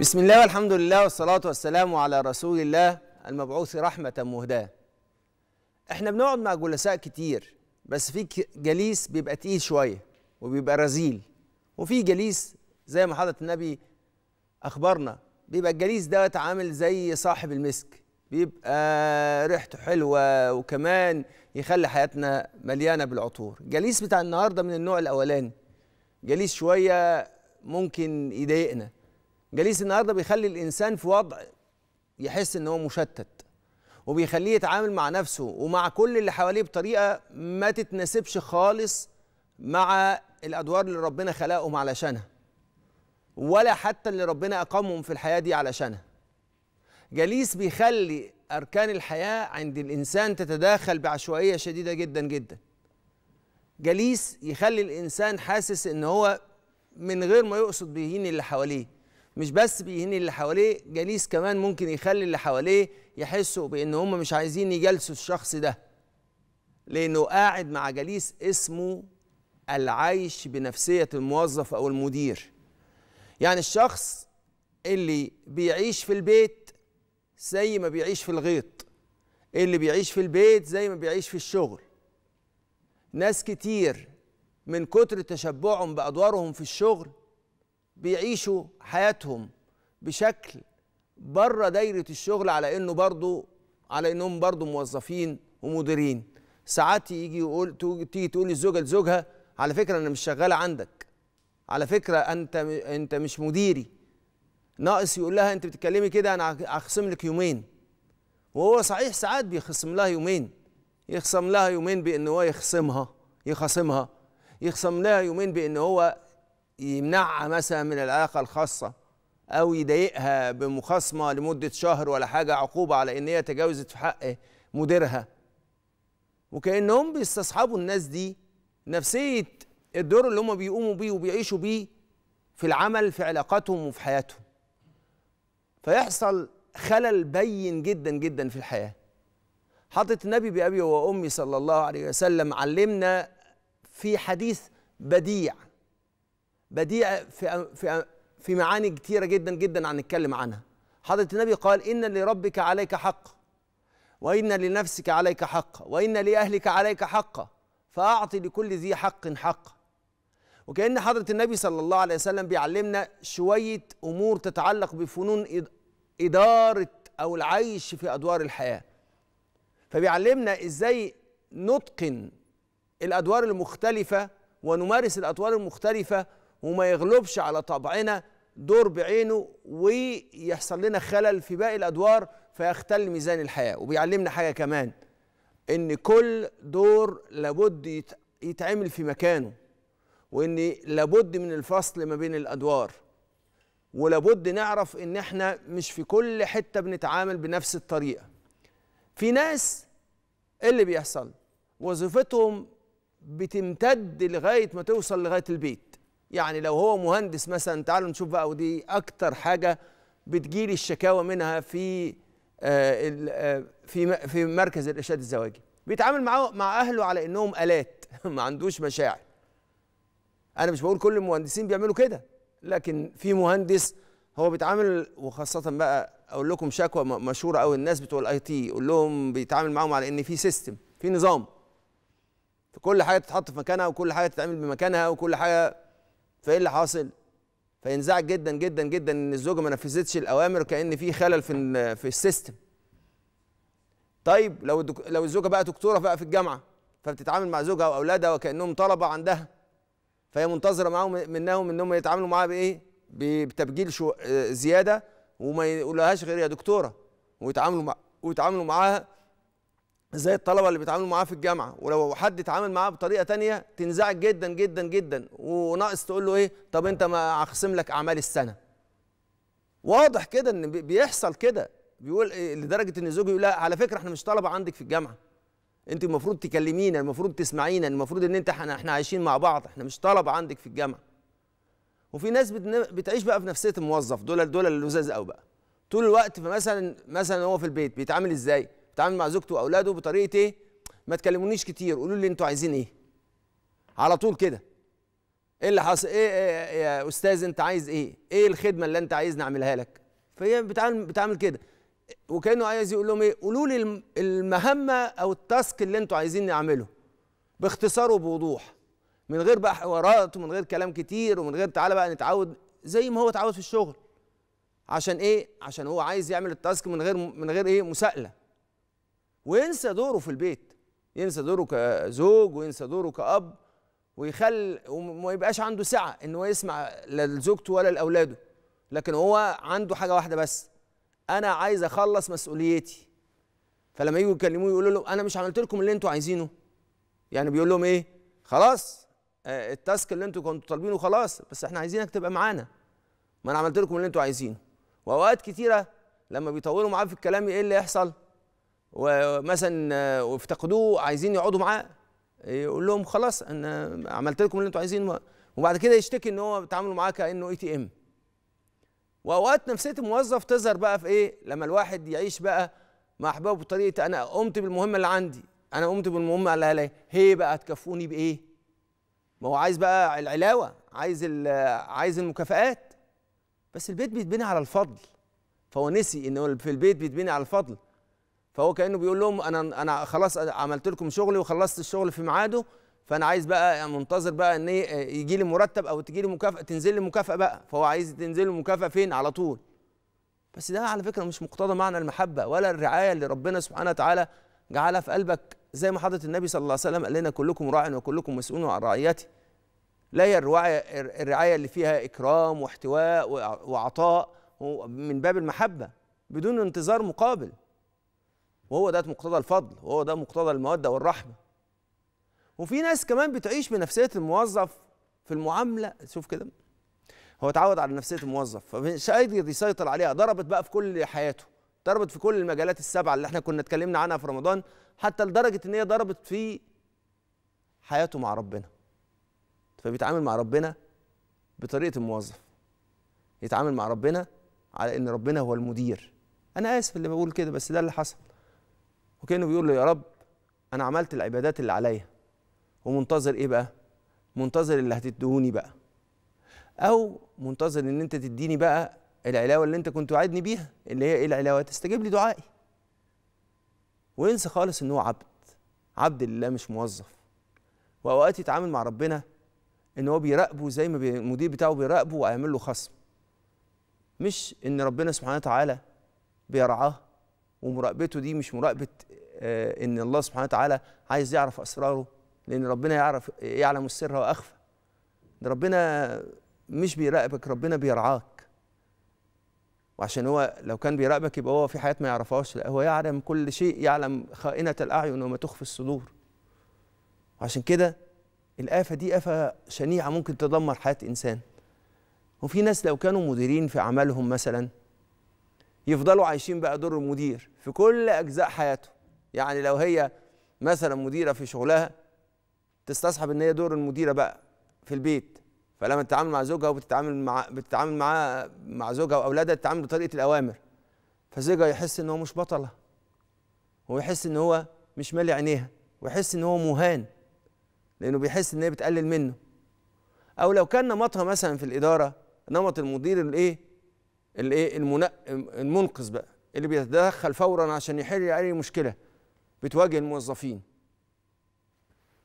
بسم الله والحمد لله والصلاة والسلام على رسول الله المبعوث رحمة مهداة احنا بنقعد مع جلساء كتير بس في جليس بيبقى تقيل شوية وبيبقى رزيل وفي جليس زي ما حضرة النبي أخبرنا بيبقى الجليس دوت عامل زي صاحب المسك بيبقى ريحته حلوة وكمان يخلي حياتنا مليانة بالعطور الجليس بتاع النهاردة من النوع الأولاني جليس شوية ممكن يضايقنا جليس النهارده بيخلي الانسان في وضع يحس ان هو مشتت وبيخليه يتعامل مع نفسه ومع كل اللي حواليه بطريقه ما تتناسبش خالص مع الادوار اللي ربنا خلقهم علشانها ولا حتى اللي ربنا اقامهم في الحياه دي علشانها جليس بيخلي اركان الحياه عند الانسان تتداخل بعشوائيه شديده جدا جدا جليس يخلي الانسان حاسس ان هو من غير ما يقصد بيهين اللي حواليه مش بس بيهني اللي حواليه جليس كمان ممكن يخلي اللي حواليه يحسوا بان هم مش عايزين يجلسوا الشخص ده لانه قاعد مع جليس اسمه العيش بنفسيه الموظف او المدير يعني الشخص اللي بيعيش في البيت زي ما بيعيش في الغيط اللي بيعيش في البيت زي ما بيعيش في الشغل ناس كتير من كتر تشبعهم بادوارهم في الشغل بيعيشوا حياتهم بشكل بره دايره الشغل على انه برضه على انهم برضه موظفين ومديرين ساعات يجي يقول تيجي تقول للزوجه لزوجها على فكره انا مش شغاله عندك على فكره انت انت مش مديري ناقص يقول لها انت بتتكلمي كده انا هخصم لك يومين وهو صحيح ساعات بيخصم لها يومين يخصم لها يومين بان هو يخصمها يخاصمها يخصم لها يومين بان هو يمنعها مثلا من العلاقه الخاصه او يضايقها بمخاصمه لمده شهر ولا حاجه عقوبه على ان هي تجاوزت في حق مديرها وكانهم بيستصحبوا الناس دي نفسيه الدور اللي هم بيقوموا بيه وبيعيشوا بيه في العمل في علاقاتهم وفي حياتهم فيحصل خلل بين جدا جدا في الحياه حضرة النبي بأبي وأمي صلى الله عليه وسلم علمنا في حديث بديع بديع في في في معاني كتيره جدا جدا هنتكلم عنها حضره النبي قال ان لربك عليك حق وان لنفسك عليك حق وان لاهلك عليك حق فاعطي لكل ذي حق حق وكان حضره النبي صلى الله عليه وسلم بيعلمنا شويه امور تتعلق بفنون اداره او العيش في ادوار الحياه فبيعلمنا ازاي نتقن الادوار المختلفه ونمارس الادوار المختلفه وما يغلبش على طبعنا دور بعينه ويحصل لنا خلل في باقي الادوار فيختل ميزان الحياه وبيعلمنا حاجه كمان ان كل دور لابد يتعمل في مكانه وان لابد من الفصل ما بين الادوار ولابد نعرف ان احنا مش في كل حته بنتعامل بنفس الطريقه في ناس ايه اللي بيحصل وظيفتهم بتمتد لغايه ما توصل لغايه البيت يعني لو هو مهندس مثلا تعالوا نشوف بقى ودي اكتر حاجه بتجيلي الشكاوى منها في آه، آه، في في مركز الارشاد الزواجي بيتعامل معه مع اهله على انهم الات ما عندوش مشاعر انا مش بقول كل المهندسين بيعملوا كده لكن في مهندس هو بيتعامل وخاصه بقى اقول لكم شكوى مشهوره قوي الناس بتوع الاي تي قول لهم بيتعامل معاهم على ان في سيستم في نظام كل حاجه تتحط في مكانها وكل حاجه تتعمل بمكانها وكل حاجه فايه اللي حاصل فينزعج جدا جدا جدا ان الزوجه ما نفذتش الاوامر كان في خلل في في السيستم طيب لو لو الزوجه بقى دكتوره بقى في الجامعه فبتتعامل مع زوجها واولادها وكانهم طلبه عندها فهي منتظره معاهم منهم انهم يتعاملوا معاها بايه بتبجيل شو... آه، زياده وما يقولهاش غير يا دكتوره ويتعاملوا مع ويتعاملوا معاها زي الطلبه اللي بيتعاملوا معاه في الجامعه ولو حد اتعامل معاه بطريقه تانية تنزعج جدا جدا جدا وناقص تقول له ايه طب انت ما هخصم لك اعمال السنه واضح كده ان بيحصل كده بيقول إيه لدرجه ان زوجي يقول لا على فكره احنا مش طلبه عندك في الجامعه انت المفروض تكلمينا المفروض تسمعينا المفروض ان انت احنا عايشين مع بعض احنا مش طلبه عندك في الجامعه وفي ناس بتعيش بقى في نفسيه الموظف دول دول اللزاز قوي بقى طول الوقت فمثلا مثلا هو في البيت بيتعامل ازاي تعامل مع زوجته واولاده بطريقه ايه ما تكلمونيش كتير قولوا لي انتوا عايزين ايه على طول كده ايه اللي حصل إيه, ايه, إيه، يا استاذ انت عايز ايه ايه الخدمه اللي انت عايز نعملها لك فهي بتعامل بتعامل كده وكانه عايز يقول لهم ايه قولوا لي المهمه او التاسك اللي انتوا عايزين نعمله باختصار وبوضوح من غير بقى حوارات ومن غير كلام كتير ومن غير تعالى بقى نتعود زي ما هو اتعود في الشغل عشان ايه عشان هو عايز يعمل التاسك من غير من غير ايه مساءله وينسى دوره في البيت ينسى دوره كزوج وينسى دوره كأب ويخل وما يبقاش عنده سعة ان هو يسمع لا لزوجته ولا لاولاده لكن هو عنده حاجه واحده بس انا عايز اخلص مسؤوليتي فلما يجوا يكلموه يقولوا له انا مش عملت لكم اللي انتوا عايزينه يعني بيقول لهم ايه خلاص آه، التاسك اللي انتوا كنتوا طالبينه خلاص بس احنا عايزينك تبقى معانا ما انا عملت لكم اللي انتوا عايزينه واوقات كتيره لما بيطولوا معاه في الكلام ايه اللي يحصل ومثلا وافتقدوه آه، عايزين يقعدوا معاه يقول لهم خلاص انا عملت لكم اللي انتوا عايزينه وبعد كده يشتكي ان هو بيتعاملوا معاه كانه اي تي ام واوقات نفسيه الموظف تظهر بقى في ايه لما الواحد يعيش بقى مع احبابه بطريقه انا قمت بالمهمه اللي عندي انا قمت بالمهمه اللي عليا هي بقى تكفوني بايه ما هو عايز بقى العلاوه عايز عايز المكافآت بس البيت بيتبني على الفضل فهو نسي ان في البيت بيتبني على الفضل فهو كانه بيقول لهم انا انا خلاص عملت لكم شغلي وخلصت الشغل في ميعاده فانا عايز بقى منتظر بقى ان إيه، يجي لي مرتب او تجي لي مكافاه تنزل لي مكافاه بقى فهو عايز تنزل له مكافاه فين على طول بس ده على فكره مش مقتضى معنى المحبه ولا الرعايه اللي ربنا سبحانه وتعالى جعلها في قلبك زي ما حضره النبي صلى الله عليه وسلم قال لنا كلكم راع وكلكم مسؤول عن رعيته لا هي الرعايه اللي فيها اكرام واحتواء وعطاء من باب المحبه بدون انتظار مقابل وهو ده مقتضى الفضل وهو ده مقتضى المودة والرحمة وفي ناس كمان بتعيش بنفسية الموظف في المعاملة شوف كده هو اتعود على نفسية الموظف فمش قادر يسيطر عليها ضربت بقى في كل حياته ضربت في كل المجالات السبعة اللي احنا كنا اتكلمنا عنها في رمضان حتى لدرجة ان هي ضربت في حياته مع ربنا فبيتعامل مع ربنا بطريقة الموظف يتعامل مع ربنا على ان ربنا هو المدير انا اسف اللي بقول كده بس ده اللي حصل وكانه بيقول له يا رب انا عملت العبادات اللي عليا ومنتظر ايه بقى منتظر اللي هتديهوني بقى او منتظر ان انت تديني بقى العلاوه اللي انت كنت وعدني بيها اللي هي ايه العلاوه تستجيب لي دعائي وينسى خالص ان هو عبد عبد لله مش موظف واوقات يتعامل مع ربنا ان هو بيراقبه زي ما المدير بتاعه بيراقبه وهيعمل له خصم مش ان ربنا سبحانه وتعالى بيرعاه ومراقبته دي مش مراقبه آه، ان الله سبحانه وتعالى عايز يعرف اسراره لان ربنا يعرف يعلم السر واخفى ده ربنا مش بيراقبك ربنا بيرعاك وعشان هو لو كان بيراقبك يبقى هو في حاجات ما يعرفهاش لا هو يعلم كل شيء يعلم خائنه الاعين وما تخفي الصدور عشان كده الآفة دي آفة شنيعة ممكن تدمر حياة إنسان وفي ناس لو كانوا مديرين في أعمالهم مثلا يفضلوا عايشين بقى دور المدير في كل اجزاء حياته يعني لو هي مثلا مديره في شغلها تستصحب ان هي دور المديره بقى في البيت فلما تتعامل مع زوجها وبتتعامل مع بتتعامل مع مع زوجها واولادها تتعامل بطريقه الاوامر فزوجها يحس ان هو مش بطله ويحس ان هو مش مالي عينيها ويحس ان هو مهان لانه بيحس ان هي بتقلل منه او لو كان نمطها مثلا في الاداره نمط المدير الايه الايه المنقذ بقى اللي بيتدخل فورا عشان يحل اي مشكله بتواجه الموظفين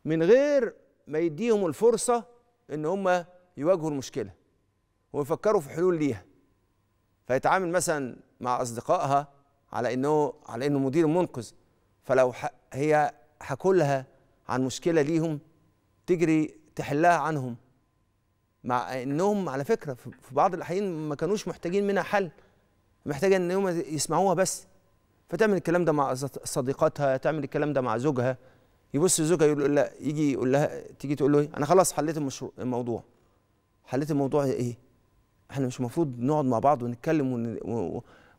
من غير ما يديهم الفرصه ان هم يواجهوا المشكله ويفكروا في حلول ليها فيتعامل مثلا مع اصدقائها على انه على انه مدير منقذ فلو هي حكولها عن مشكله ليهم تجري تحلها عنهم مع انهم على فكره في بعض الاحيان ما كانوش محتاجين منها حل محتاجه ان هم يسمعوها بس فتعمل الكلام ده مع صديقاتها تعمل الكلام ده مع زوجها يبص زوجها يقول لا يجي يقول لها تيجي تقول له ايه انا خلاص حليت المشروع الموضوع حليت الموضوع ايه احنا مش المفروض نقعد مع بعض ونتكلم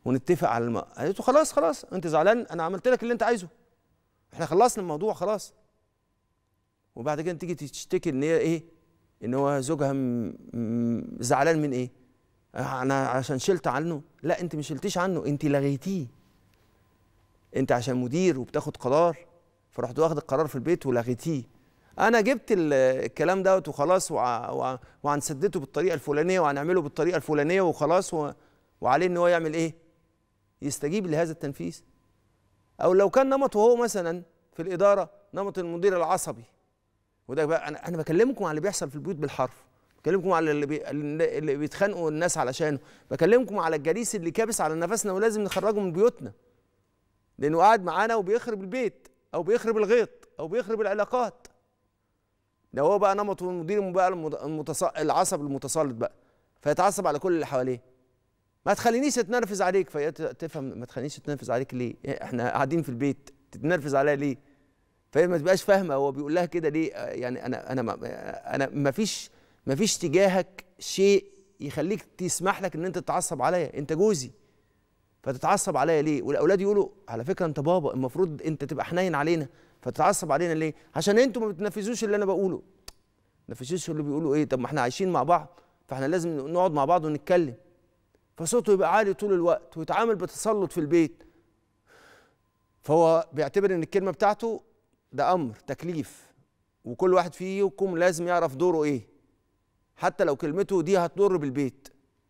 ونتفق على الم... قالت له خلاص خلاص انت زعلان انا عملت لك اللي انت عايزه احنا خلصنا الموضوع خلاص وبعد كده تيجي تشتكي ان هي ايه ان هو زوجها زعلان من ايه انا عشان شلت عنه لا انت مش شلتيش عنه انت لغيتيه انت عشان مدير وبتاخد قرار فرحت واخد القرار في البيت ولغيتيه انا جبت الكلام دوت وخلاص وهنسدده بالطريقه الفلانيه وهنعمله بالطريقه الفلانيه وخلاص و... وعليه ان هو يعمل ايه يستجيب لهذا التنفيذ او لو كان نمطه هو مثلا في الاداره نمط المدير العصبي وده بقى انا انا بكلمكم على اللي بيحصل في البيوت بالحرف بكلمكم على اللي, بي... اللي بيتخانقوا الناس علشانه بكلمكم على الجليس اللي كابس على نفسنا ولازم نخرجه من بيوتنا لانه قاعد معانا وبيخرب البيت او بيخرب الغيط او بيخرب العلاقات ده هو بقى نمط المدير بقى المتص... العصب المتسلط بقى فيتعصب على كل اللي حواليه ما تخلينيش اتنرفز عليك فتفهم ما تخلينيش اتنرفز عليك ليه احنا قاعدين في البيت تتنرفز عليا ليه فهي ما تبقاش فاهمه هو بيقول لها كده ليه آه، يعني انا انا ما انا ما فيش ما فيش تجاهك شيء يخليك تسمح لك ان انت تتعصب عليا انت جوزي فتتعصب عليا ليه والاولاد يقولوا على فكره انت بابا المفروض انت تبقى حنين علينا فتتعصب علينا ليه عشان انتوا ما بتنفذوش اللي انا بقوله نفذوش اللي بيقولوا ايه طب ما احنا عايشين مع بعض فاحنا لازم نقعد مع بعض ونتكلم فصوته يبقى عالي طول الوقت ويتعامل بتسلط في البيت فهو بيعتبر ان الكلمه بتاعته ده امر تكليف وكل واحد فيكم لازم يعرف دوره ايه حتى لو كلمته دي هتضر بالبيت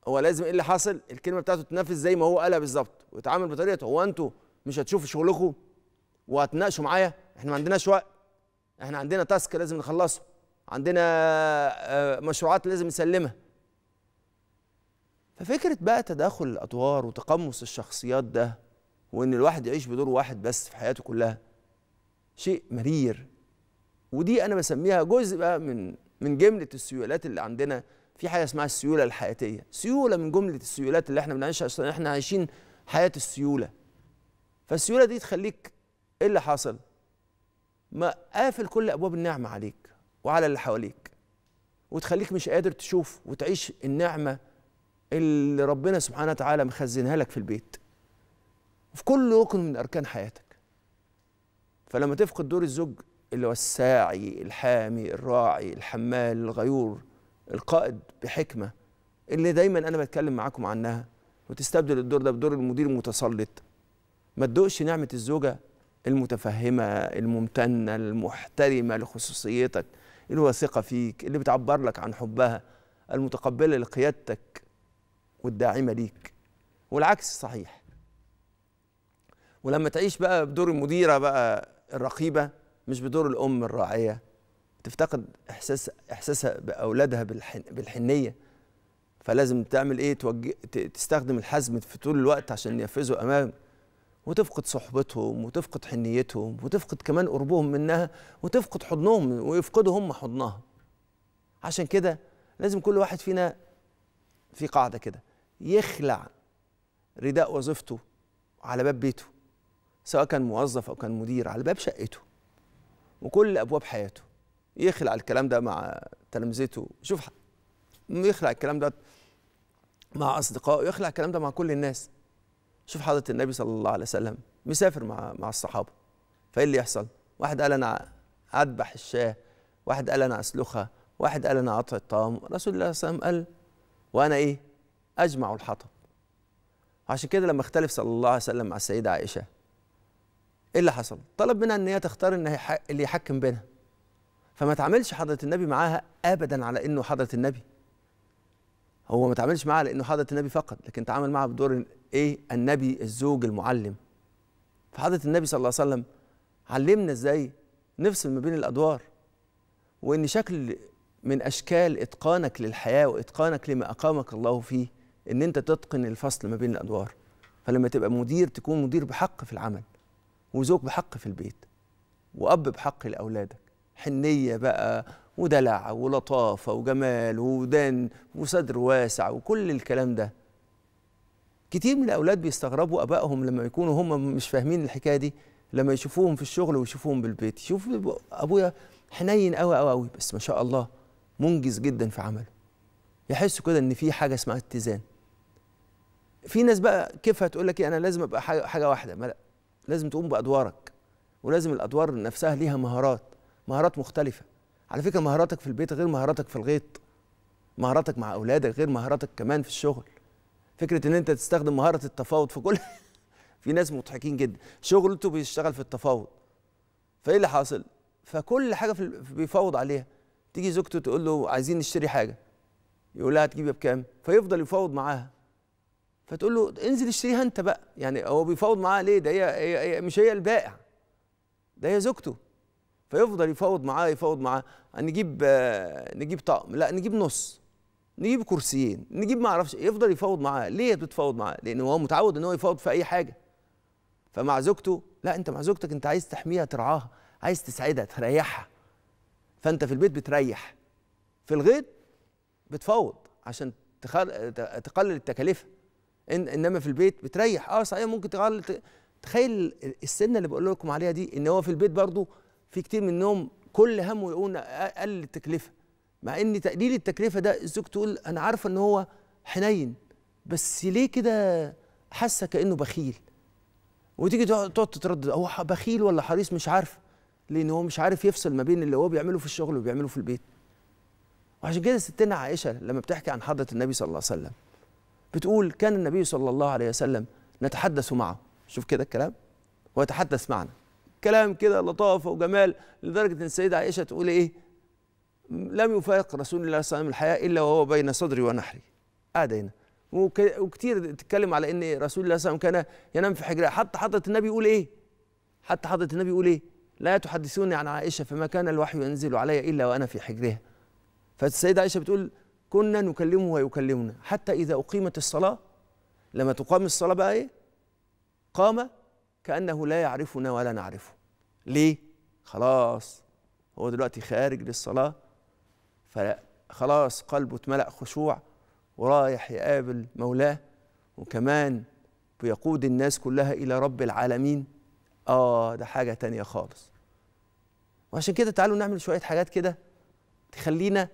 هو لازم ايه اللي حصل الكلمه بتاعته تنفذ زي ما هو قالها بالظبط ويتعامل بطريقه هو انتوا مش هتشوفوا شغلكم وهتناقشوا معايا احنا ما عندناش وقت احنا عندنا تاسك لازم نخلصه عندنا آه، مشروعات لازم نسلمها ففكره بقى تداخل الادوار وتقمص الشخصيات ده وان الواحد يعيش بدور واحد بس في حياته كلها شيء مرير ودي انا بسميها جزء بقى من من جمله السيولات اللي عندنا في حاجه اسمها السيوله الحياتيه سيوله من جمله السيولات اللي احنا بنعيشها اصلا احنا عايشين حياه السيوله فالسيوله دي تخليك ايه اللي حصل ما قافل كل ابواب النعمه عليك وعلى اللي حواليك وتخليك مش قادر تشوف وتعيش النعمه اللي ربنا سبحانه وتعالى مخزنها لك في البيت في كل ركن من اركان حياتك فلما تفقد دور الزوج اللي هو الساعي الحامي الراعي الحمال الغيور القائد بحكمة اللي دايما أنا بتكلم معاكم عنها وتستبدل الدور ده بدور المدير المتسلط ما تدوقش نعمة الزوجة المتفهمة الممتنة المحترمة لخصوصيتك الواثقة فيك اللي بتعبر لك عن حبها المتقبلة لقيادتك والداعمة ليك والعكس صحيح ولما تعيش بقى بدور المديرة بقى الرقيبه مش بدور الام الراعيه تفتقد احساس احساسها باولادها بالحن بالحنيه فلازم تعمل ايه توجه تستخدم الحزم في طول الوقت عشان ينفذوا امام وتفقد صحبتهم وتفقد حنيتهم وتفقد كمان قربهم منها وتفقد حضنهم ويفقدوا هم حضنها عشان كده لازم كل واحد فينا في قاعده كده يخلع رداء وظيفته على باب بيته سواء كان موظف او كان مدير على باب شقته وكل ابواب حياته يخلع الكلام ده مع تلامذته شوف يخلع الكلام ده مع اصدقائه يخلع الكلام ده مع كل الناس شوف حضره النبي صلى الله عليه وسلم مسافر مع مع الصحابه فايه اللي يحصل واحد قال انا اذبح الشاه واحد قال انا اسلخها واحد قال انا اقطع الطعام رسول الله صلى الله عليه وسلم قال وانا ايه اجمع الحطب عشان كده لما اختلف صلى الله عليه وسلم مع السيده عائشه ايه اللي حصل طلب منها ان هي تختار ان اللي يحكم بينها فما تعاملش حضره النبي معاها ابدا على انه حضره النبي هو ما تعاملش معاها لانه حضره النبي فقط لكن تعامل معاها بدور ايه النبي الزوج المعلم فحضره النبي صلى الله عليه وسلم علمنا ازاي نفصل ما بين الادوار وان شكل من اشكال اتقانك للحياه واتقانك لما اقامك الله فيه ان انت تتقن الفصل ما بين الادوار فلما تبقى مدير تكون مدير بحق في العمل وزوج بحق في البيت وأب بحق لأولادك حنية بقى ودلع ولطافة وجمال وودان وصدر واسع وكل الكلام ده كتير من الأولاد بيستغربوا أبائهم لما يكونوا هم مش فاهمين الحكاية دي لما يشوفوهم في الشغل ويشوفوهم بالبيت يشوف أبويا حنين قوي قوي قوي بس ما شاء الله منجز جدا في عمله يحسوا كده ان في حاجه اسمها اتزان في ناس بقى كيفها تقول لك إيه، انا لازم ابقى حاجه, حاجة واحده ما لا لازم تقوم بادوارك ولازم الادوار نفسها ليها مهارات مهارات مختلفه على فكره مهاراتك في البيت غير مهاراتك في الغيط مهاراتك مع اولادك غير مهاراتك كمان في الشغل فكره ان انت تستخدم مهاره التفاوض في كل في ناس مضحكين جدا شغلته بيشتغل في التفاوض فايه اللي حاصل فكل حاجه في بيفاوض عليها تيجي زوجته تقول له عايزين نشتري حاجه يقول لها هتجيبها بكام فيفضل يفاوض معاها فتقول له انزل اشتريها انت بقى يعني هو بيفاوض معاها ليه ده هي, هي, هي مش هي البائع ده هي زوجته فيفضل يفاوض معاه يفاوض معاه نجيب نجيب طقم لا نجيب نص نجيب كرسيين نجيب ما اعرفش يفضل يفاوض معاه ليه بتفاوض معاه لان هو متعود ان هو يفاوض في اي حاجه فمع زوجته لا انت مع زوجتك انت عايز تحميها ترعاها عايز تسعدها تريحها فانت في البيت بتريح في الغيط بتفاوض عشان تقلل التكاليف إن انما في البيت بتريح اه صحيح ممكن تغلط تخيل السنه اللي بقول لكم عليها دي ان هو في البيت برضه في كتير منهم كل همه يقول اقل التكلفه مع ان تقليل التكلفه ده الزوج تقول انا عارفه ان هو حنين بس ليه كده حاسه كانه بخيل وتيجي تقعد تتردد هو بخيل ولا حريص مش عارف لان هو مش عارف يفصل ما بين اللي هو بيعمله في الشغل وبيعمله في البيت وعشان كده ستنا عائشه لما بتحكي عن حضره النبي صلى الله عليه وسلم بتقول كان النبي صلى الله عليه وسلم نتحدث معه شوف كده الكلام ويتحدث معنا كلام كده لطافة وجمال لدرجة أن السيدة عائشة تقول إيه لم يفارق رسول الله صلى الله عليه وسلم الحياة إلا وهو بين صدري ونحري قاعد هنا وكتير تتكلم على ان رسول الله صلى الله عليه وسلم كان ينام في حجره حتى حضره النبي يقول ايه؟ حتى حضره النبي يقول ايه؟ لا تحدثوني عن عائشه فما كان الوحي ينزل علي الا وانا في حجرها. فالسيده عائشه بتقول كنا نكلمه ويكلمنا حتى إذا أقيمت الصلاة لما تقام الصلاة بقى إيه؟ قام كأنه لا يعرفنا ولا نعرفه ليه؟ خلاص هو دلوقتي خارج للصلاة فخلاص قلبه اتملأ خشوع ورايح يقابل مولاه وكمان بيقود الناس كلها إلى رب العالمين آه ده حاجة تانية خالص وعشان كده تعالوا نعمل شوية حاجات كده تخلينا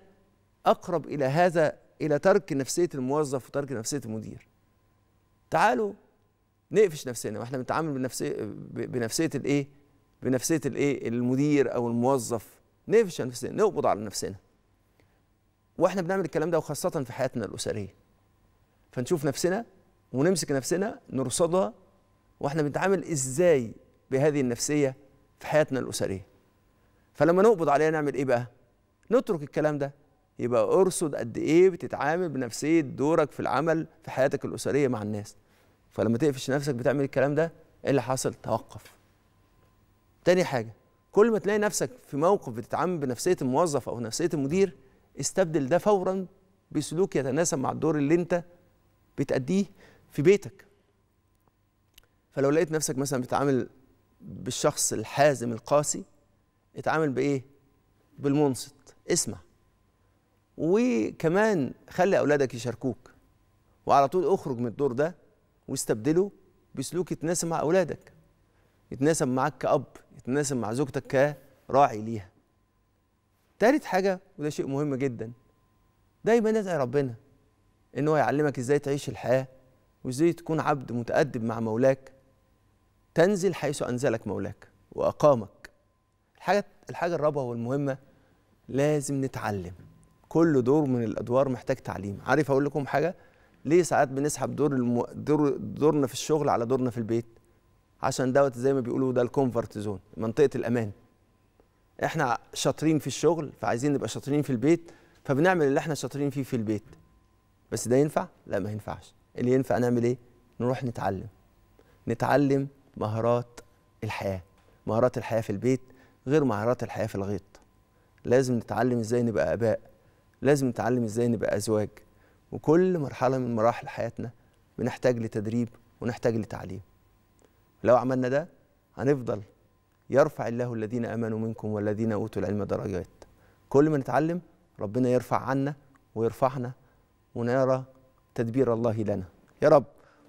اقرب الى هذا الى ترك نفسيه الموظف وترك نفسيه المدير تعالوا نقفش نفسنا واحنا بنتعامل بنفسيه بنفسيه الايه بنفسيه الايه المدير او الموظف نقفش نفسنا نقبض على نفسنا واحنا بنعمل الكلام ده وخاصه في حياتنا الاسريه فنشوف نفسنا ونمسك نفسنا نرصدها واحنا بنتعامل ازاي بهذه النفسيه في حياتنا الاسريه فلما نقبض عليها نعمل ايه بقى نترك الكلام ده يبقى ارصد قد ايه بتتعامل بنفسيه دورك في العمل في حياتك الاسريه مع الناس فلما تقفش نفسك بتعمل الكلام ده ايه اللي حصل توقف تاني حاجه كل ما تلاقي نفسك في موقف بتتعامل بنفسيه الموظف او نفسيه المدير استبدل ده فورا بسلوك يتناسب مع الدور اللي انت بتأديه في بيتك فلو لقيت نفسك مثلا بتتعامل بالشخص الحازم القاسي اتعامل بايه بالمنصت اسمع وكمان خلي اولادك يشاركوك وعلى طول اخرج من الدور ده واستبدله بسلوك يتناسب مع اولادك يتناسب معاك كاب يتناسب مع زوجتك كراعي ليها تالت حاجه وده شيء مهم جدا دايما ادعي ربنا ان هو يعلمك ازاي تعيش الحياه وازاي تكون عبد متادب مع مولاك تنزل حيث انزلك مولاك واقامك الحاجه الحاجه الرابعه والمهمه لازم نتعلم كل دور من الادوار محتاج تعليم عارف اقول لكم حاجه ليه ساعات بنسحب دور, المو... دور دورنا في الشغل على دورنا في البيت عشان دوت زي ما بيقولوا ده الكونفرت زون منطقه الامان احنا شاطرين في الشغل فعايزين نبقى شاطرين في البيت فبنعمل اللي احنا شاطرين فيه في البيت بس ده ينفع لا ما ينفعش اللي ينفع نعمل ايه نروح نتعلم نتعلم مهارات الحياه مهارات الحياه في البيت غير مهارات الحياه في الغيط لازم نتعلم ازاي نبقى اباء لازم نتعلم ازاي نبقى ازواج وكل مرحله من مراحل حياتنا بنحتاج لتدريب ونحتاج لتعليم لو عملنا ده هنفضل يرفع الله الذين امنوا منكم والذين اوتوا العلم درجات كل ما نتعلم ربنا يرفع عنا ويرفعنا ونرى تدبير الله لنا يا رب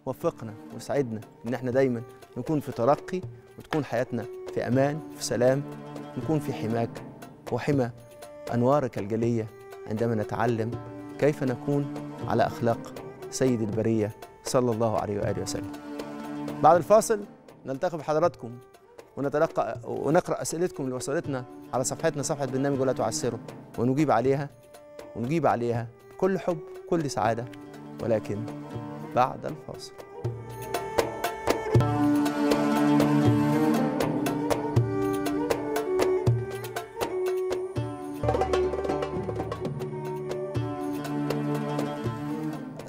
وفقنا وسعدنا ان احنا دايما نكون في ترقي وتكون حياتنا في امان في سلام نكون في حماك وحمى انوارك الجليه عندما نتعلم كيف نكون على أخلاق سيد البرية صلى الله عليه وآله وسلم بعد الفاصل نلتقي بحضراتكم ونتلقى ونقرأ أسئلتكم اللي وصلتنا على صفحتنا صفحة برنامج ولا تعسره ونجيب عليها ونجيب عليها كل حب كل سعادة ولكن بعد الفاصل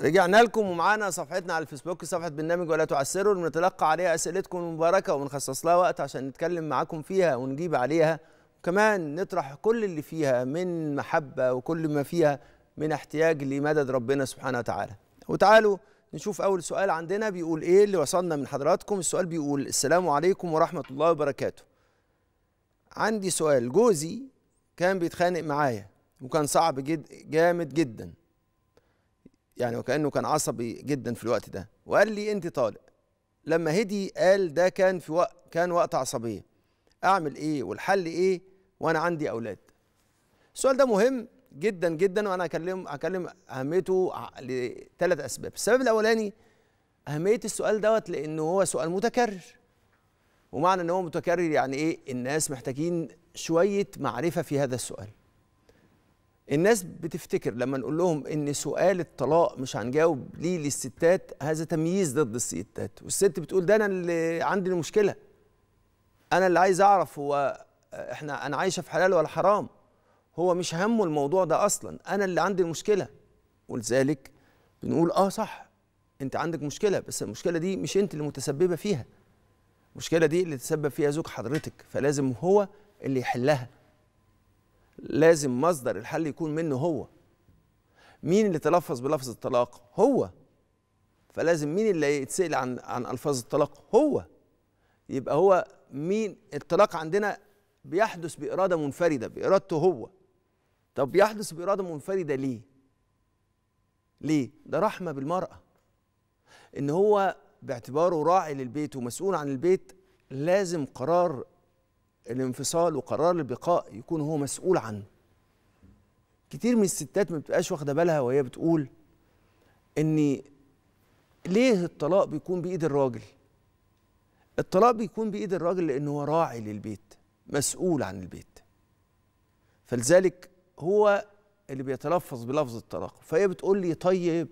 رجعنا لكم ومعانا صفحتنا على الفيسبوك صفحه برنامج ولا تعسروا بنتلقى عليها اسئلتكم المباركه وبنخصص لها وقت عشان نتكلم معاكم فيها ونجيب عليها وكمان نطرح كل اللي فيها من محبه وكل ما فيها من احتياج لمدد ربنا سبحانه وتعالى وتعالوا نشوف اول سؤال عندنا بيقول ايه اللي وصلنا من حضراتكم السؤال بيقول السلام عليكم ورحمه الله وبركاته عندي سؤال جوزي كان بيتخانق معايا وكان صعب جد جامد جدا يعني وكانه كان عصبي جدا في الوقت ده وقال لي انت طالق لما هدي قال ده كان في وقت كان وقت عصبيه اعمل ايه والحل ايه وانا عندي اولاد السؤال ده مهم جدا جدا وانا هكلم هكلم اهميته لثلاث اسباب السبب الاولاني اهميه السؤال دوت لانه هو سؤال متكرر ومعنى ان هو متكرر يعني ايه الناس محتاجين شويه معرفه في هذا السؤال الناس بتفتكر لما نقول لهم ان سؤال الطلاق مش هنجاوب ليه للستات هذا تمييز ضد الستات والست بتقول ده انا اللي عندي المشكله انا اللي عايز اعرف هو احنا انا عايشه في حلال ولا حرام هو مش همه الموضوع ده اصلا انا اللي عندي المشكله ولذلك بنقول اه صح انت عندك مشكله بس المشكله دي مش انت اللي متسببه فيها المشكله دي اللي تسبب فيها زوج حضرتك فلازم هو اللي يحلها لازم مصدر الحل يكون منه هو مين اللي تلفظ بلفظ الطلاق هو فلازم مين اللي يتسأل عن عن الفاظ الطلاق هو يبقى هو مين الطلاق عندنا بيحدث باراده منفرده بارادته هو طب بيحدث باراده منفرده ليه ليه ده رحمه بالمراه ان هو باعتباره راعي للبيت ومسؤول عن البيت لازم قرار الانفصال وقرار البقاء يكون هو مسؤول عنه كتير من الستات ما بتبقاش واخده بالها وهي بتقول ان ليه الطلاق بيكون بايد الراجل الطلاق بيكون بايد الراجل لان هو راعي للبيت مسؤول عن البيت فلذلك هو اللي بيتلفظ بلفظ الطلاق فهي بتقول لي طيب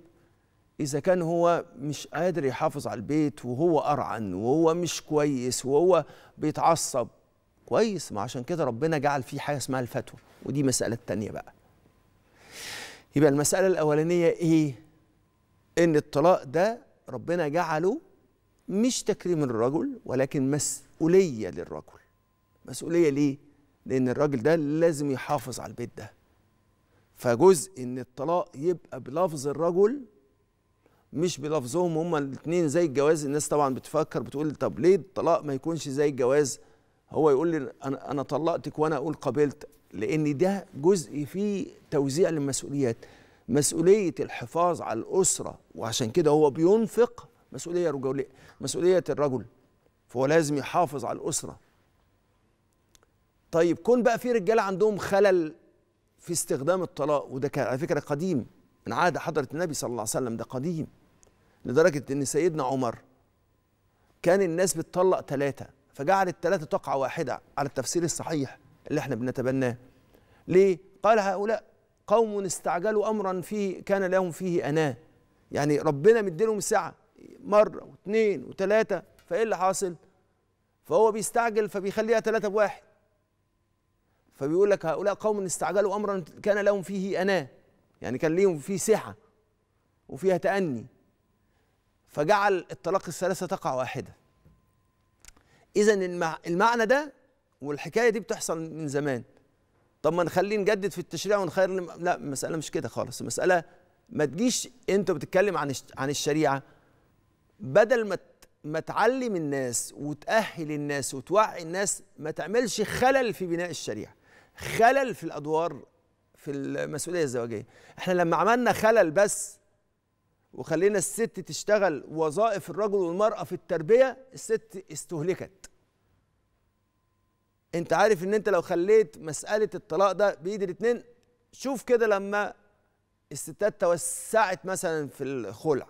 اذا كان هو مش قادر يحافظ على البيت وهو قرعن وهو مش كويس وهو بيتعصب كويس ما عشان كده ربنا جعل فيه حاجه اسمها الفتوى ودي مساله تانية بقى يبقى المساله الاولانيه ايه ان الطلاق ده ربنا جعله مش تكريم للرجل ولكن مسؤوليه للرجل مسؤوليه ليه لان الراجل ده لازم يحافظ على البيت ده فجزء ان الطلاق يبقى بلفظ الرجل مش بلفظهم هما الاثنين زي الجواز الناس طبعا بتفكر بتقول طب ليه الطلاق ما يكونش زي الجواز هو يقول لي انا انا طلقتك وانا اقول قبلت لان ده جزء فيه توزيع للمسؤوليات مسؤوليه الحفاظ على الاسره وعشان كده هو بينفق مسؤوليه رجوليه مسؤوليه الرجل فهو لازم يحافظ على الاسره طيب كون بقى في رجاله عندهم خلل في استخدام الطلاق وده كان على فكره قديم من عهد حضره النبي صلى الله عليه وسلم ده قديم لدرجه ان سيدنا عمر كان الناس بتطلق ثلاثه فجعل الثلاثة تقع واحدة على التفسير الصحيح اللي احنا بنتبناه ليه؟ قال هؤلاء قوم استعجلوا أمرا فيه كان لهم فيه أناه يعني ربنا مديلهم ساعة مرة واثنين وثلاثة فإيه اللي حاصل؟ فهو بيستعجل فبيخليها ثلاثة بواحد فبيقول لك هؤلاء قوم استعجلوا أمرا كان لهم فيه أناه يعني كان ليهم فيه سعة وفيها تأني فجعل الطلاق الثلاثة تقع واحدة اذا المعنى ده والحكايه دي بتحصل من زمان طب ما نخليه نجدد في التشريع ونخير لا المساله مش كده خالص المساله ما تجيش انت بتتكلم عن عن الشريعه بدل ما ما تعلم الناس وتأهل الناس وتوعي الناس ما تعملش خلل في بناء الشريعه خلل في الادوار في المسؤوليه الزواجيه احنا لما عملنا خلل بس وخلينا الست تشتغل وظائف الرجل والمرأة في التربية الست استهلكت انت عارف ان انت لو خليت مسألة الطلاق ده بإيد الاتنين شوف كده لما الستات توسعت مثلا في الخلع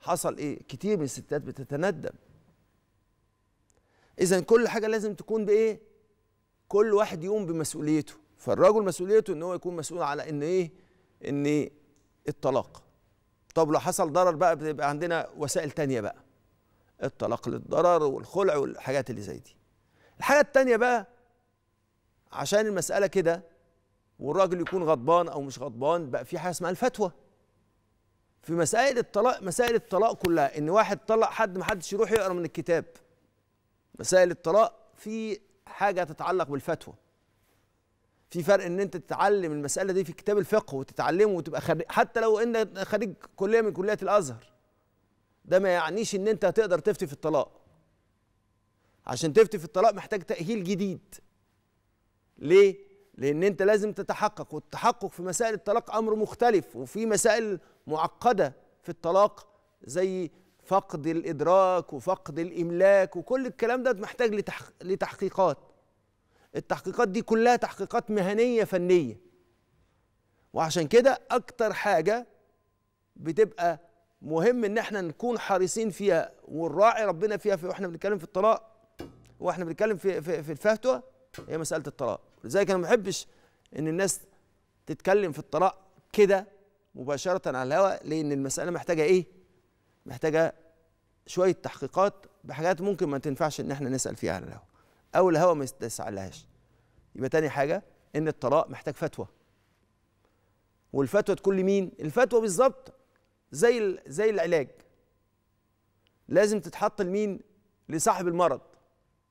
حصل ايه كتير من الستات بتتندم اذا كل حاجه لازم تكون بايه كل واحد يقوم بمسؤوليته فالرجل مسؤوليته ان هو يكون مسؤول على ان ايه ان إيه؟ الطلاق طب لو حصل ضرر بقى بيبقى عندنا وسائل تانية بقى الطلاق للضرر والخلع والحاجات اللي زي دي الحاجة التانية بقى عشان المسألة كده والراجل يكون غضبان أو مش غضبان بقى في حاجة اسمها الفتوى في مسائل الطلاق مسائل الطلاق كلها إن واحد طلق حد محدش يروح يقرأ من الكتاب مسائل الطلاق في حاجة تتعلق بالفتوى في فرق ان انت تتعلم المساله دي في كتاب الفقه وتتعلمه وتبقى خريج حتى لو انت خريج كليه من كليات الازهر ده ما يعنيش ان انت هتقدر تفتي في الطلاق عشان تفتي في الطلاق محتاج تاهيل جديد ليه لان انت لازم تتحقق والتحقق في مسائل الطلاق امر مختلف وفي مسائل معقده في الطلاق زي فقد الادراك وفقد الاملاك وكل الكلام ده محتاج لتحقيقات التحقيقات دي كلها تحقيقات مهنيه فنيه وعشان كده اكتر حاجه بتبقى مهم ان احنا نكون حريصين فيها ونراعي ربنا فيها في واحنا بنتكلم في الطلاق واحنا بنتكلم في في, في الفتوى هي مساله الطلاق لذلك انا ما بحبش ان الناس تتكلم في الطلاق كده مباشره على الهواء لان المساله محتاجه ايه محتاجه شويه تحقيقات بحاجات ممكن ما تنفعش ان احنا نسال فيها على الهواء او الهوى ما يستسعلهاش يبقى تاني حاجه ان الطلاق محتاج فتوى والفتوى تكون لمين الفتوى بالظبط زي زي العلاج لازم تتحط لمين لصاحب المرض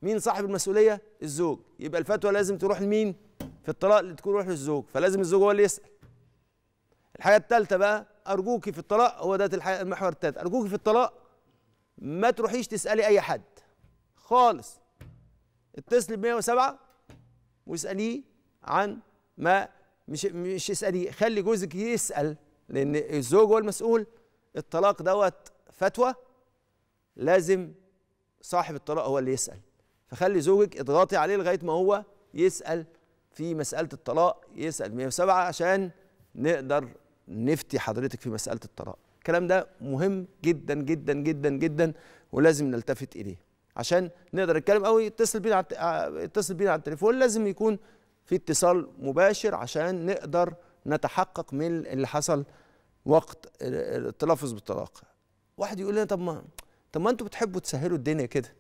مين صاحب المسؤوليه الزوج يبقى الفتوى لازم تروح لمين في الطلاق اللي تكون روح للزوج فلازم الزوج هو اللي يسال الحاجه الثالثه بقى ارجوكي في الطلاق هو ده المحور الثالث ارجوكي في الطلاق ما تروحيش تسالي اي حد خالص اتصل ب 107 واسأليه عن ما مش مش اسأليه خلي جوزك يسأل لأن الزوج هو المسؤول الطلاق دوت فتوى لازم صاحب الطلاق هو اللي يسأل فخلي زوجك اضغطي عليه لغاية ما هو يسأل في مسألة الطلاق يسأل 107 عشان نقدر نفتي حضرتك في مسألة الطلاق الكلام ده مهم جدا جدا جدا جدا ولازم نلتفت إليه عشان نقدر نتكلم او يتصل بينا على يتصل آه، بينا على التليفون لازم يكون في اتصال مباشر عشان نقدر نتحقق من اللي حصل وقت التلفظ بالطلاق واحد يقول لنا طب ما طب ما انتوا بتحبوا تسهلوا الدنيا كده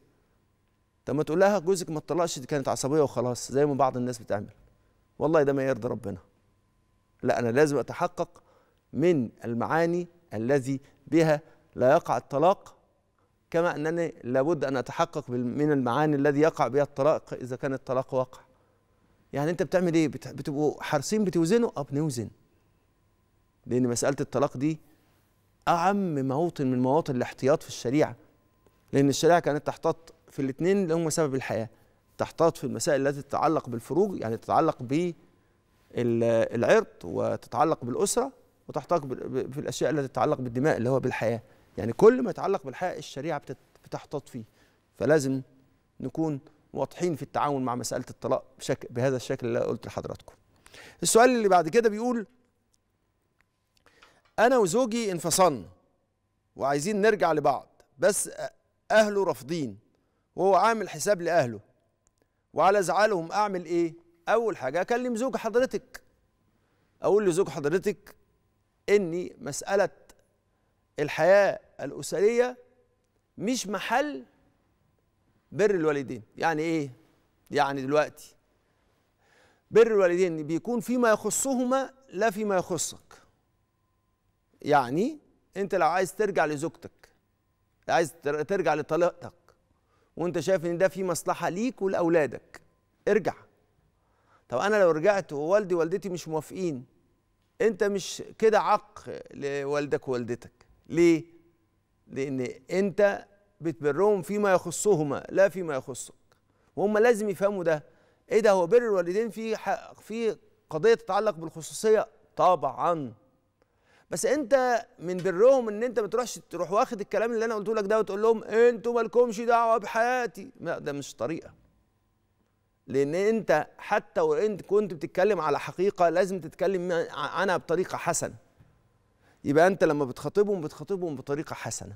طب ما تقول لها جوزك ما اتطلقش دي كانت عصبيه وخلاص زي ما بعض الناس بتعمل والله ده ما يرضي ربنا لا انا لازم اتحقق من المعاني الذي بها لا يقع الطلاق كما أنني لابد أن أتحقق من المعاني الذي يقع بها الطلاق إذا كان الطلاق وقع يعني أنت بتعمل إيه بتبقوا حارسين بتوزنوا أه بنوزن لأن مسألة الطلاق دي أعم موطن من مواطن الاحتياط في الشريعة لأن الشريعة كانت تحتاط في الاثنين اللي هم سبب الحياة تحتاط في المسائل التي تتعلق بالفروج يعني تتعلق بالعرض وتتعلق بالأسرة وتحتاط في الأشياء التي تتعلق بالدماء اللي هو بالحياة يعني كل ما يتعلق بالحق الشريعه بتحتاط فيه فلازم نكون واضحين في التعاون مع مساله الطلاق بشكل بهذا الشكل اللي قلت لحضراتكم السؤال اللي بعد كده بيقول انا وزوجي انفصلنا وعايزين نرجع لبعض بس اهله رافضين وهو عامل حساب لاهله وعلى زعلهم اعمل ايه اول حاجه اكلم زوج حضرتك اقول لزوج حضرتك اني مساله الحياه الأسرية مش محل بر الوالدين يعني إيه؟ يعني دلوقتي بر الوالدين بيكون فيما يخصهما لا فيما يخصك يعني انت لو عايز ترجع لزوجتك عايز ترجع لطلاقتك وانت شايف ان ده فيه مصلحه ليك ولاولادك ارجع طب انا لو رجعت ووالدي ووالدتي مش موافقين انت مش كده عق لوالدك ووالدتك ليه لأن أنت بتبرهم فيما يخصهما لا فيما يخصك وهم لازم يفهموا ده ايه ده هو بر الوالدين في في قضيه تتعلق بالخصوصيه طبعا بس انت من برهم ان انت ما تروحش تروح واخد الكلام اللي انا قلته لك ده وتقول لهم انتوا مالكمش دعوه بحياتي لا ده مش طريقه لان انت حتى وانت كنت بتتكلم على حقيقه لازم تتكلم عنها بطريقه حسنه يبقى انت لما بتخاطبهم بتخاطبهم بطريقه حسنه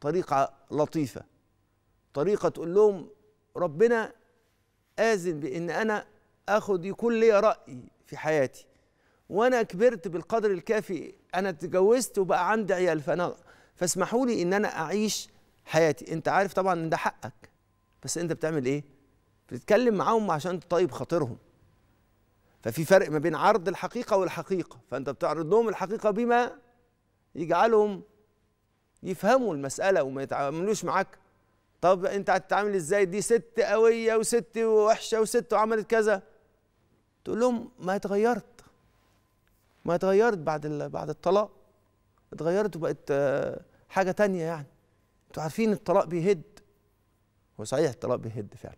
طريقه لطيفه طريقه تقول لهم ربنا اذن بان انا اخد يكون لي راي في حياتي وانا كبرت بالقدر الكافي انا اتجوزت وبقى عندي عيال فانا فاسمحوا لي ان انا اعيش حياتي انت عارف طبعا ان ده حقك بس انت بتعمل ايه بتتكلم معاهم عشان تطيب خاطرهم ففي فرق ما بين عرض الحقيقة والحقيقة فأنت بتعرض لهم الحقيقة بما يجعلهم يفهموا المسألة وما يتعاملوش معاك طب أنت هتتعامل إزاي دي ست قوية وست وحشة وست وعملت كذا تقول لهم ما اتغيرت ما اتغيرت بعد بعد الطلاق اتغيرت وبقت آه، حاجة تانية يعني انتوا عارفين الطلاق بيهد هو صحيح الطلاق بيهد فعلا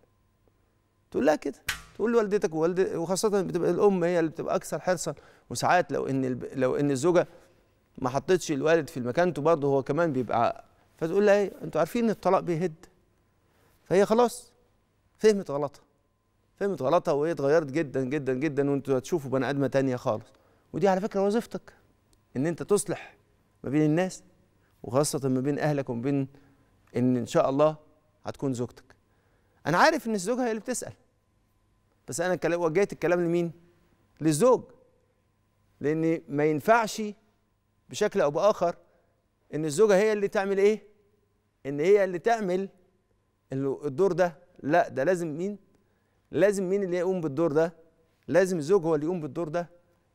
تقول لها كده تقول لوالدتك ووالد وخاصه بتبقى الام هي اللي بتبقى اكثر حرصا وساعات لو ان الب... لو ان الزوجه ما حطتش الوالد في مكانته برضه هو كمان بيبقى فتقول لها ايه انتوا عارفين ان الطلاق بيهد فهي خلاص فهمت غلطها فهمت غلطها وهي اتغيرت جدا جدا جدا وانتوا هتشوفوا بني ادمه تانية خالص ودي على فكره وظيفتك ان انت تصلح ما بين الناس وخاصه ما بين اهلك وما بين ان ان شاء الله هتكون زوجتك انا عارف ان الزوجه هي اللي بتسال بس انا وجهت الكلام لمين للزوج لان ما ينفعش بشكل او باخر ان الزوجه هي اللي تعمل ايه ان هي اللي تعمل الدور ده لا ده لازم مين لازم مين اللي يقوم بالدور ده لازم الزوج هو اللي يقوم بالدور ده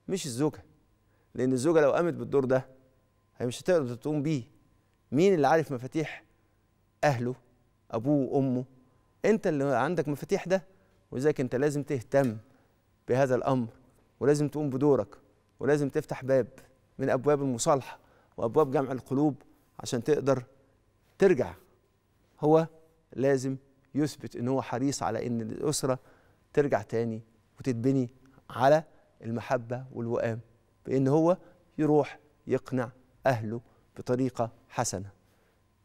مش الزوجه لان الزوجه لو قامت بالدور ده هي مش هتقدر تقوم بيه مين اللي عارف مفاتيح اهله ابوه وامه انت اللي عندك مفاتيح ده ولذلك انت لازم تهتم بهذا الامر ولازم تقوم بدورك ولازم تفتح باب من ابواب المصالحه وابواب جمع القلوب عشان تقدر ترجع هو لازم يثبت ان هو حريص على ان الاسره ترجع تاني وتتبني على المحبه والوئام بان هو يروح يقنع اهله بطريقه حسنه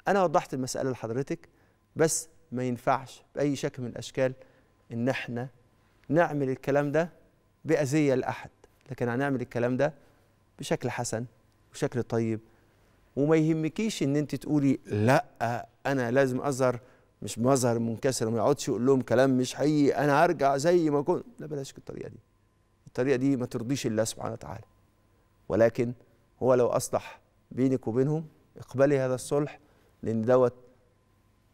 انا وضحت المساله لحضرتك بس ما ينفعش باي شكل من الاشكال ان احنا نعمل الكلام ده باذيه لاحد لكن هنعمل الكلام ده بشكل حسن وشكل طيب وما يهمكيش ان انت تقولي لا انا لازم اظهر مش مظهر منكسر وما يقعدش يقول لهم كلام مش حقيقي انا هرجع زي ما كنت لا بلاش الطريقه دي الطريقه دي ما ترضيش الله سبحانه وتعالى ولكن هو لو اصلح بينك وبينهم اقبلي هذا الصلح لان دوت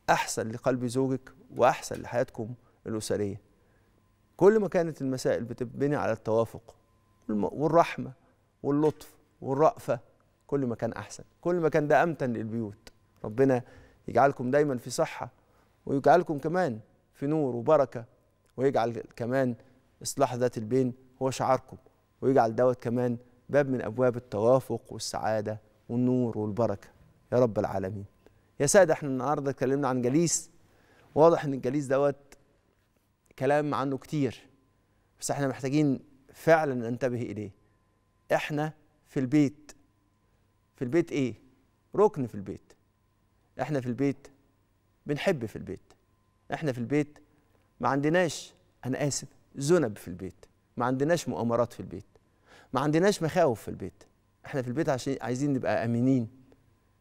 احسن لقلب زوجك واحسن لحياتكم الأسرية كل ما كانت المسائل بتبني على التوافق والرحمة واللطف والرأفة كل ما كان أحسن كل ما كان ده أمتن للبيوت ربنا يجعلكم دايما في صحة ويجعلكم كمان في نور وبركة ويجعل كمان إصلاح ذات البين هو شعاركم ويجعل دوت كمان باب من أبواب التوافق والسعادة والنور والبركة يا رب العالمين يا سادة احنا النهاردة اتكلمنا عن جليس واضح ان الجليس دوت كلام عنه كتير بس احنا محتاجين فعلا ننتبه اليه احنا في البيت في البيت ايه ركن في البيت احنا في البيت بنحب في البيت احنا في البيت ما عندناش انا اسف ذنب في البيت ما عندناش مؤامرات في البيت ما عندناش مخاوف في البيت احنا في البيت عشان عايزين نبقى امنين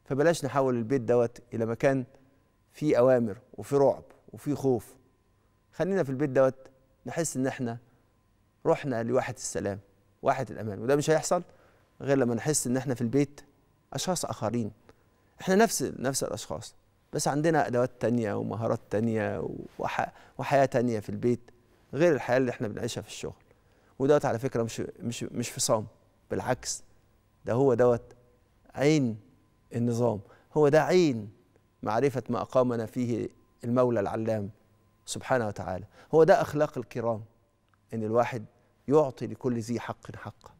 فبلاش نحول البيت دوت الى مكان فيه اوامر وفيه رعب وفيه خوف خلينا في البيت دوت نحس ان احنا رحنا لواحة السلام واحة الامان وده مش هيحصل غير لما نحس ان احنا في البيت اشخاص اخرين احنا نفس نفس الاشخاص بس عندنا ادوات تانية ومهارات تانية وح... وحياة تانية في البيت غير الحياة اللي احنا بنعيشها في الشغل ودوت على فكرة مش مش مش فصام بالعكس ده هو دوت عين النظام هو ده عين معرفة ما أقامنا فيه المولى العلام سبحانه وتعالى هو ده أخلاق الكرام إن الواحد يعطي لكل ذي حق حقه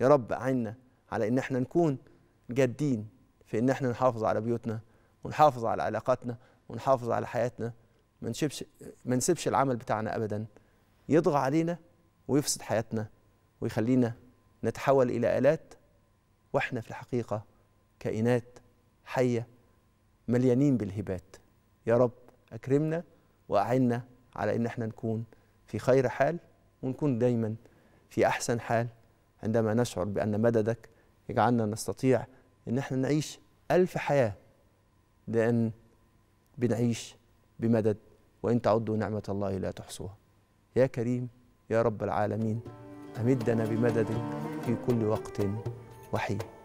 يا رب أعنا على إن احنا نكون جادين في إن احنا نحافظ على بيوتنا ونحافظ على علاقاتنا ونحافظ على حياتنا ما نسيبش ما نسيبش العمل بتاعنا أبدا يضغى علينا ويفسد حياتنا ويخلينا نتحول إلى آلات واحنا في الحقيقة كائنات حية مليانين بالهبات يا رب أكرمنا واعنا على ان احنا نكون في خير حال ونكون دايما في احسن حال عندما نشعر بان مددك يجعلنا نستطيع ان احنا نعيش الف حياه لان بنعيش بمدد وان تعدوا نعمه الله لا تحصوها يا كريم يا رب العالمين امدنا بمددك في كل وقت وحين